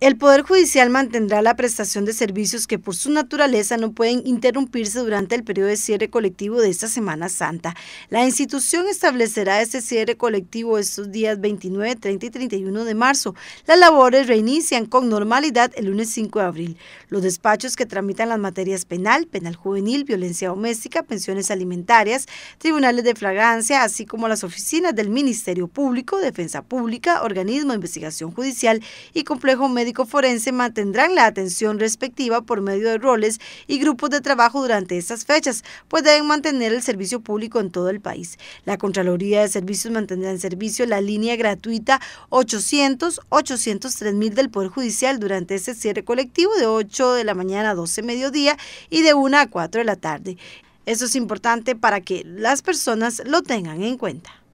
El Poder Judicial mantendrá la prestación de servicios que por su naturaleza no pueden interrumpirse durante el periodo de cierre colectivo de esta Semana Santa. La institución establecerá este cierre colectivo estos días 29, 30 y 31 de marzo. Las labores reinician con normalidad el lunes 5 de abril. Los despachos que tramitan las materias penal, penal juvenil, violencia doméstica, pensiones alimentarias, tribunales de fragancia, así como las oficinas del Ministerio Público, Defensa Pública, Organismo de Investigación Judicial y Complejo Médico forense mantendrán la atención respectiva por medio de roles y grupos de trabajo durante estas fechas, pues deben mantener el servicio público en todo el país. La Contraloría de Servicios mantendrá en servicio la línea gratuita 800-803.000 del Poder Judicial durante este cierre colectivo de 8 de la mañana a 12 mediodía y de 1 a 4 de la tarde. Eso es importante para que las personas lo tengan en cuenta.